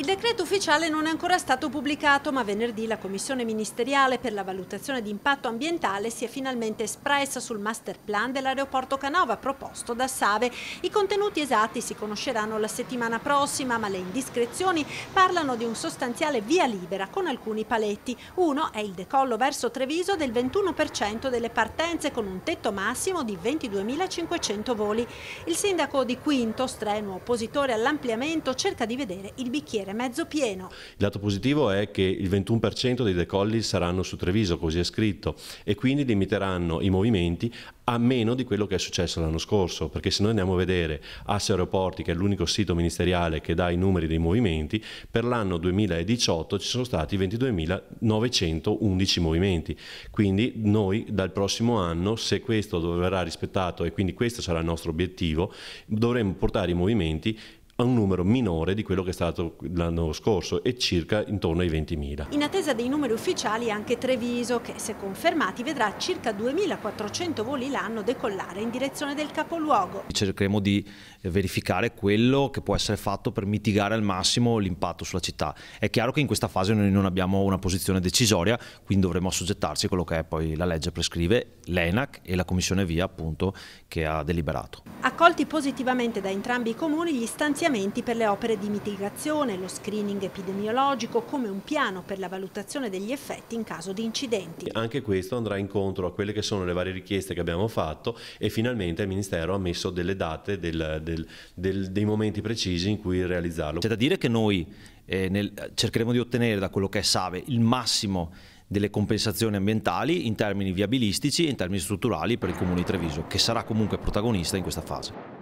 Il decreto ufficiale non è ancora stato pubblicato, ma venerdì la Commissione ministeriale per la valutazione di impatto ambientale si è finalmente espressa sul master plan dell'aeroporto Canova proposto da Save. I contenuti esatti si conosceranno la settimana prossima, ma le indiscrezioni parlano di un sostanziale via libera con alcuni paletti. Uno è il decollo verso Treviso del 21% delle partenze con un tetto massimo di 22.500 voli. Il sindaco di Quinto, strenuo oppositore all'ampliamento, cerca di vedere il bicchiere dire, mezzo pieno. Il lato positivo è che il 21% dei decolli saranno su Treviso, così è scritto, e quindi limiteranno i movimenti a meno di quello che è successo l'anno scorso, perché se noi andiamo a vedere Asse Aeroporti, che è l'unico sito ministeriale che dà i numeri dei movimenti, per l'anno 2018 ci sono stati 22.911 movimenti, quindi noi dal prossimo anno, se questo verrà rispettato e quindi questo sarà il nostro obiettivo, dovremo portare i movimenti a un numero minore di quello che è stato l'anno scorso e circa intorno ai 20.000. In attesa dei numeri ufficiali anche Treviso che se confermati vedrà circa 2.400 voli l'anno decollare in direzione del capoluogo. Cercheremo di eh, verificare quello che può essere fatto per mitigare al massimo l'impatto sulla città. È chiaro che in questa fase noi non abbiamo una posizione decisoria, quindi dovremo assoggettarci a quello che è poi la legge prescrive, l'ENAC e la Commissione Via appunto che ha deliberato. Accolti positivamente da entrambi i comuni gli stanziamenti finanziamenti per le opere di mitigazione, lo screening epidemiologico come un piano per la valutazione degli effetti in caso di incidenti. Anche questo andrà incontro a quelle che sono le varie richieste che abbiamo fatto e finalmente il Ministero ha messo delle date, del, del, del, dei momenti precisi in cui realizzarlo. C'è da dire che noi eh, nel, cercheremo di ottenere da quello che è Save il massimo delle compensazioni ambientali in termini viabilistici e in termini strutturali per il Comune di Treviso, che sarà comunque protagonista in questa fase.